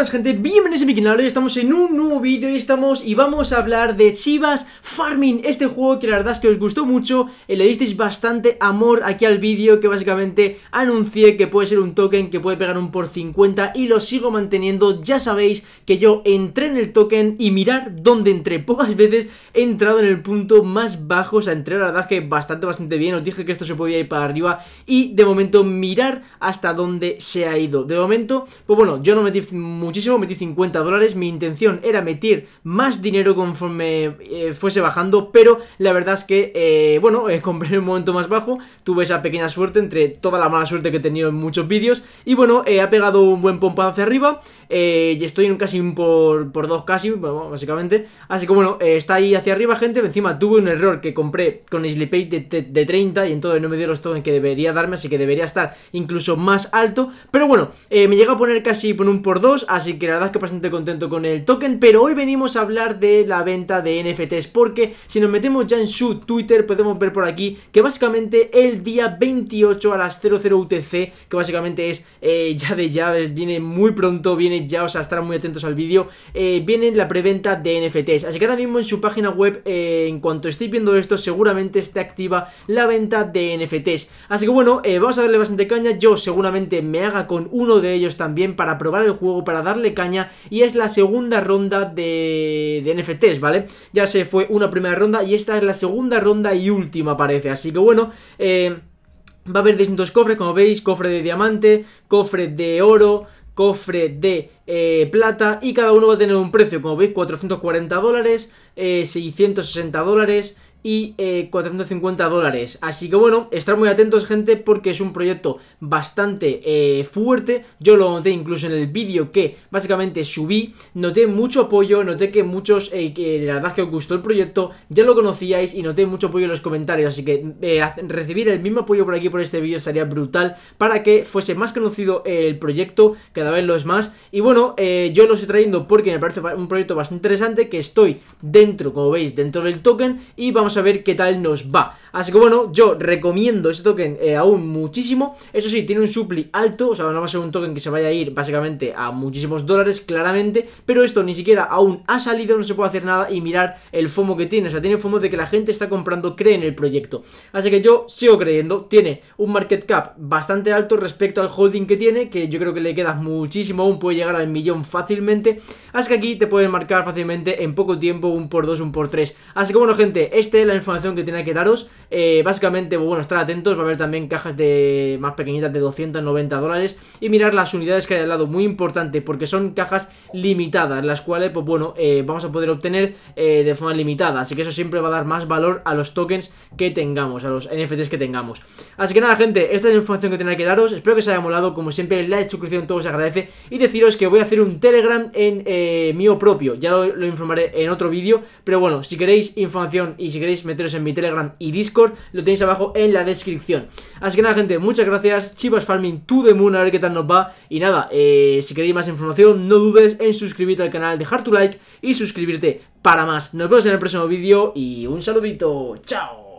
¡Hola gente, bienvenidos a mi canal, hoy estamos en un nuevo vídeo y estamos y vamos a hablar de Chivas Farming, este juego que la verdad es que os gustó mucho, eh, le disteis bastante amor aquí al vídeo que básicamente anuncié que puede ser un token que puede pegar un por 50 y lo sigo manteniendo, ya sabéis que yo entré en el token y mirar donde entré, pocas veces he entrado en el punto más bajo, o sea, entré la verdad que bastante, bastante bien, os dije que esto se podía ir para arriba y de momento mirar hasta dónde se ha ido, de momento, pues bueno, yo no metí mucho muchísimo, metí 50 dólares, mi intención era metir más dinero conforme eh, fuese bajando, pero la verdad es que, eh, bueno, eh, compré en un momento más bajo, tuve esa pequeña suerte entre toda la mala suerte que he tenido en muchos vídeos, y bueno, ha pegado un buen pompado hacia arriba, y estoy en casi por, por dos casi, básicamente, así que bueno, está ahí hacia arriba gente, encima tuve un error que compré con Sleepage de, de, 30 y entonces no me dio los tokens que debería darme, así que debería estar incluso más alto, pero bueno, me llega a poner casi por un por dos, así que la verdad es que bastante contento con el token, pero hoy venimos a hablar de la venta de NFTs, porque si nos metemos ya en su Twitter podemos ver por aquí que básicamente el día 28 a las 00 UTC, que básicamente es eh, ya de llaves. viene muy pronto, viene ya, o sea, estar muy atentos al vídeo, eh, viene la preventa de NFTs, así que ahora mismo en su página web, eh, en cuanto estéis viendo esto, seguramente esté activa la venta de NFTs, así que bueno, vamos a darle bastante caña, yo seguramente me haga con uno de ellos también para probar el juego, para dar darle caña y es la segunda ronda de, de NFTs, ¿vale? Ya se fue una primera ronda y esta es la segunda ronda y última parece, así que bueno, eh, Va a haber distintos cofres, como veis, cofre de diamante, cofre de oro, cofre de eh, plata y cada uno va a tener un precio, como veis, 440 dólares, 660 eh, dólares, y 450 eh, dólares. Así que bueno, estar muy atentos gente porque es un proyecto bastante eh, fuerte. Yo lo noté incluso en el vídeo que básicamente subí. Noté mucho apoyo, noté que muchos, eh, que la verdad que os gustó el proyecto, ya lo conocíais y noté mucho apoyo en los comentarios. Así que recibir el mismo apoyo por aquí, por este vídeo, Sería brutal para que fuese más conocido el proyecto, cada vez lo es más. Y bueno, yo lo estoy trayendo porque me parece un proyecto bastante interesante que estoy dentro, como veis, dentro del token y vamos a ver qué tal nos va. Así que bueno, yo recomiendo este token eh, aún muchísimo. Eso sí, tiene un supply alto, o sea, no va a ser un token que se vaya a ir básicamente a muchísimos dólares, claramente. Pero esto ni siquiera aún ha salido, no se puede hacer nada y mirar el FOMO que tiene. O sea, tiene FOMO de que la gente está comprando, cree en el proyecto. Así que yo sigo creyendo, tiene un market cap bastante alto respecto al holding que tiene, que yo creo que le queda muchísimo aún, puede llegar al millón fácilmente. Así que aquí te pueden marcar fácilmente en poco tiempo un por dos un por tres, Así que bueno, gente, este la información que tiene que daros. Eh, básicamente, pues bueno, estar atentos, va a haber también cajas de más pequeñitas de 290 dólares. Y mirar las unidades que hay al lado, muy importante, porque son cajas limitadas, las cuales, pues bueno, eh, vamos a poder obtener eh, de forma limitada. Así que eso siempre va a dar más valor a los tokens que tengamos, a los NFTs que tengamos. Así que nada, gente, esta es la información que tiene que daros. Espero que os haya molado. Como siempre, like, suscripción, todo se agradece. Y deciros que voy a hacer un Telegram en eh, mío propio. Ya lo informaré en otro vídeo. Pero bueno, si queréis información y si queréis meteros en mi Telegram y Discord, lo tenéis abajo en la descripción. Así que nada, gente, muchas gracias. Chivas Farming to the Moon, a ver qué tal nos va. Y nada, eh, si queréis más información, no dudes en suscribirte al canal, dejar tu like y suscribirte para más. Nos vemos en el próximo vídeo y un saludito. ¡Chao!